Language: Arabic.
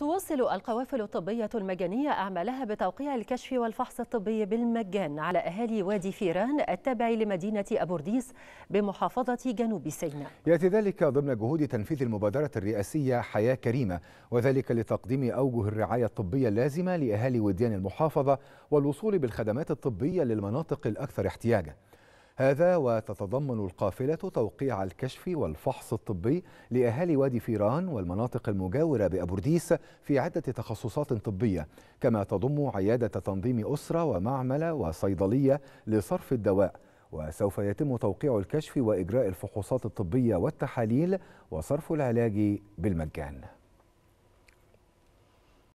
تواصل القوافل الطبية المجانية أعمالها بتوقيع الكشف والفحص الطبي بالمجان على أهالي وادي فيران التابع لمدينة أبورديس بمحافظة جنوب سيناء يأتي ذلك ضمن جهود تنفيذ المبادرة الرئاسية حياة كريمة وذلك لتقديم أوجه الرعاية الطبية اللازمة لأهالي وديان المحافظة والوصول بالخدمات الطبية للمناطق الأكثر احتياجاً هذا وتتضمن القافلة توقيع الكشف والفحص الطبي لأهالي وادي فيران والمناطق المجاورة بأبورديس في عدة تخصصات طبية كما تضم عيادة تنظيم أسرة ومعمل وصيدلية لصرف الدواء وسوف يتم توقيع الكشف وإجراء الفحوصات الطبية والتحاليل وصرف العلاج بالمجان